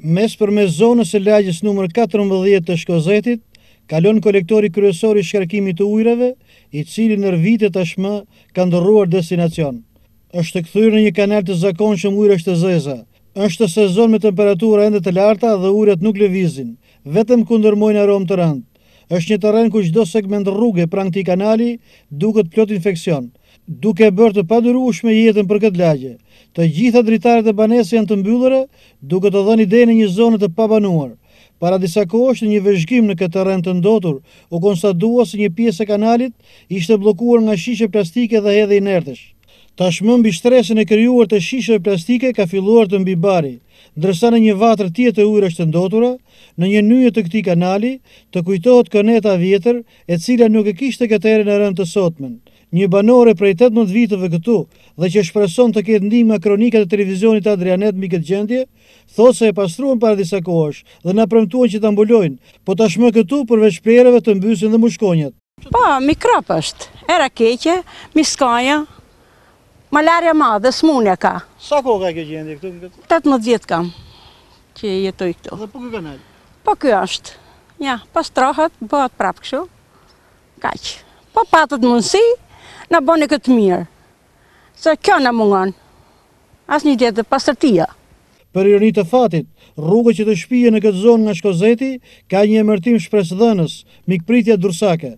Mes për me zonës e lagjës nëmër 14 të shkozetit, kalon kolektori kryesori shkarkimit të ujreve, i cili nër vite ashme ka ndërruar destinacion. Êshtë të këthyrë në një kanal të zakon që më ujre është të zeza. Êshtë të sezon me temperatura endet të larta dhe ujret nuk levizin, vetëm kundërmojnë aromë të randë. Është një teren ku çdo segment rruge pranë këtij kanali duket plot infeksion. Duke bërë të padurueshme jetën për këtë lagje, të gjitha dritaret e banesave janë të mbyllura duke të dhënë ide në një zonë të pabanuar. Para disa kohësh një vëzhgim në këtë terren të ndotur u konstatua se një pjesë e kanalit ishte bllokuar nga shishe plastike dhe hedhje inertesh. Tashmë mbi shtresën e krijuar të shishëve plastike ka filluar të mbi bari, ndërsa në një vatër tjetër ujrë është ndotura, në një nyje të këtij kanali, të kujtohet këneta vjetër e cila nuk e kishte këtere në rënë të sotmen. Një banore prej 18 viteve këtu dhe që shpreson të ketë ndihmë kronika të televizionit Adrianet mbi këtë gjendje, thotë se e pastruan para disa kohësh dhe na premtuan që ta mbulojnë, po tashmë këtu përveç prerëve të mbysin dhe mushkonjet. Po, mikrop është. Era keqe, miskaja, Malaria ma dhe smunja ka. Sa ko ka kjo gjendje këtu? 18 vjetë kam që jetoj këtu. Dhe po kjo ka Po kjo është. Ja, pas trohet, bëhet prapë këshu. Kaqë. Po patët mundësi, në bëni këtë mirë. Se kjo në mungon. As një djetë dhe pas të tia. Për i rritë të fatit, rrugë që të shpije në këtë zonë nga shkozeti, ka një emërtim shpresë dhenës, mikë dursake.